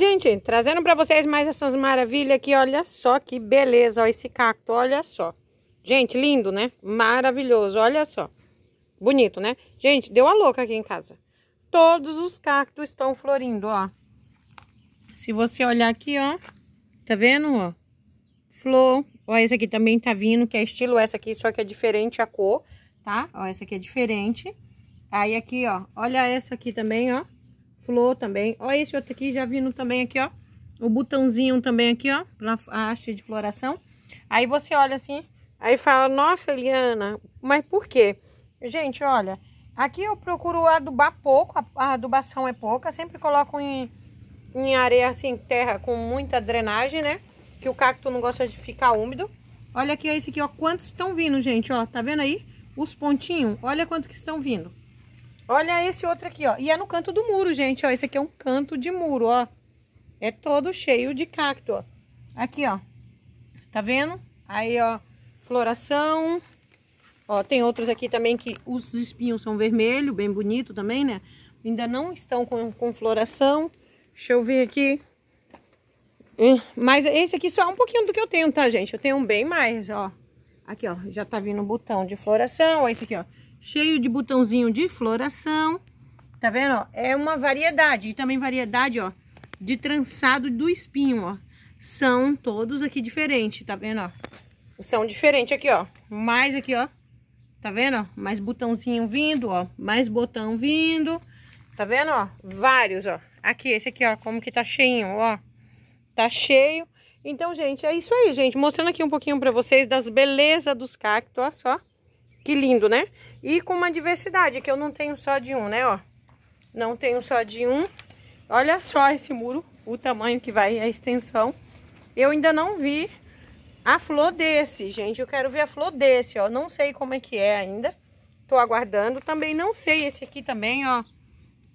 Gente, trazendo para vocês mais essas maravilhas aqui, olha só que beleza, ó, esse cacto, olha só. Gente, lindo, né? Maravilhoso, olha só. Bonito, né? Gente, deu a louca aqui em casa. Todos os cactos estão florindo, ó. Se você olhar aqui, ó, tá vendo, ó? Flor, ó, esse aqui também tá vindo, que é estilo essa aqui, só que é diferente a cor, tá? Ó, essa aqui é diferente. Aí aqui, ó, olha essa aqui também, ó flor também. Ó esse outro aqui, já vindo também aqui, ó. O botãozinho também aqui, ó, na haste de floração. Aí você olha assim, aí fala, nossa, Eliana, mas por quê? Gente, olha, aqui eu procuro adubar pouco, a adubação é pouca, sempre coloco em, em areia, assim, terra com muita drenagem, né? Que o cacto não gosta de ficar úmido. Olha aqui, ó, esse aqui, ó, quantos estão vindo, gente, ó, tá vendo aí? Os pontinhos, olha quanto que estão vindo. Olha esse outro aqui, ó. E é no canto do muro, gente, ó. Esse aqui é um canto de muro, ó. É todo cheio de cacto, ó. Aqui, ó. Tá vendo? Aí, ó, floração. Ó, tem outros aqui também que os espinhos são vermelhos, bem bonito também, né? Ainda não estão com, com floração. Deixa eu ver aqui. Hum, mas esse aqui só é um pouquinho do que eu tenho, tá, gente? Eu tenho bem mais, ó. Aqui, ó, já tá vindo o botão de floração. Ó, esse aqui, ó, cheio de botãozinho de floração. Tá vendo, ó? É uma variedade. E também variedade, ó, de trançado do espinho, ó. São todos aqui diferentes, tá vendo, ó? São diferentes aqui, ó. Mais aqui, ó. Tá vendo, ó? Mais botãozinho vindo, ó. Mais botão vindo. Tá vendo, ó? Vários, ó. Aqui, esse aqui, ó. Como que tá cheinho, ó. Tá cheio. Então, gente, é isso aí, gente. Mostrando aqui um pouquinho pra vocês das belezas dos cactos, ó só. Que lindo, né? E com uma diversidade, que eu não tenho só de um, né, ó. Não tenho só de um. Olha só esse muro, o tamanho que vai, a extensão. Eu ainda não vi a flor desse, gente. Eu quero ver a flor desse, ó. Não sei como é que é ainda. Tô aguardando. Também não sei esse aqui também, ó.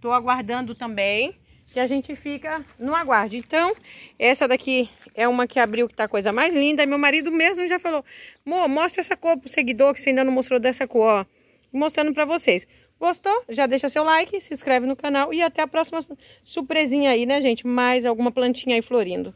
Tô aguardando também que a gente fica no aguardo. Então, essa daqui é uma que abriu que tá a coisa mais linda. Meu marido mesmo já falou, amor, mostra essa cor pro seguidor que você ainda não mostrou dessa cor, ó. Mostrando pra vocês. Gostou? Já deixa seu like, se inscreve no canal e até a próxima surpresinha aí, né, gente? Mais alguma plantinha aí florindo.